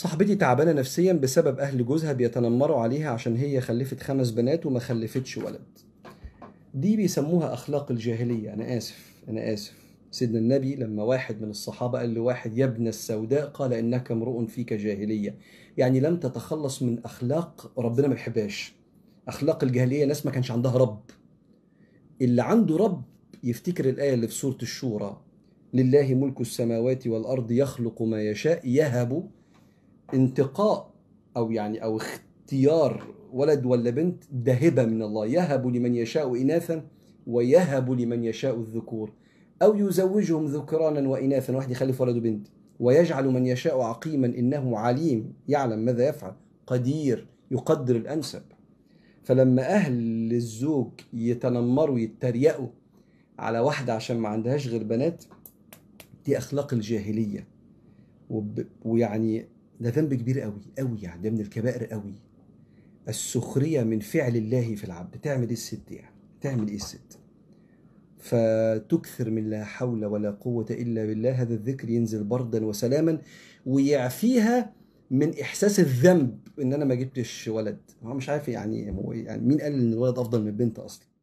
صاحبتي تعبانة نفسيا بسبب أهل جوزها بيتنمروا عليها عشان هي خلفت خمس بنات وما خلفتش ولد دي بيسموها أخلاق الجاهلية أنا آسف أنا آسف سيدنا النبي لما واحد من الصحابة قال لواحد يا ابن السوداء قال إنك امرؤ فيك جاهلية يعني لم تتخلص من أخلاق ربنا ما بيحبهاش أخلاق الجاهلية ناس ما كانش عندها رب اللي عنده رب يفتكر الآية اللي في سورة الشورى لله ملك السماوات والأرض يخلق ما يشاء يهب انتقاء او يعني او اختيار ولد ولا بنت ده هبه من الله يهب لمن يشاء اناثا ويهب لمن يشاء الذكور او يزوجهم ذكرانا واناثا واحد يخلف ولد وبنت ويجعل من يشاء عقيما انه عليم يعلم ماذا يفعل قدير يقدر الانسب فلما اهل الزوج يتنمروا يتريقوا على واحده عشان ما عندهاش غير بنات دي اخلاق الجاهليه ويعني ده ذنب كبير قوي قوي يعني ده من الكبائر قوي السخرية من فعل الله في العبد تعمل ايه الست يعني تعمل ايه الست فتكثر من لا حول ولا قوة إلا بالله هذا الذكر ينزل بردا وسلاما ويعفيها من إحساس الذنب إن أنا ما جبتش ولد هو مش عارف يعني هو يعني مين قال إن الولد أفضل من البنت أصلا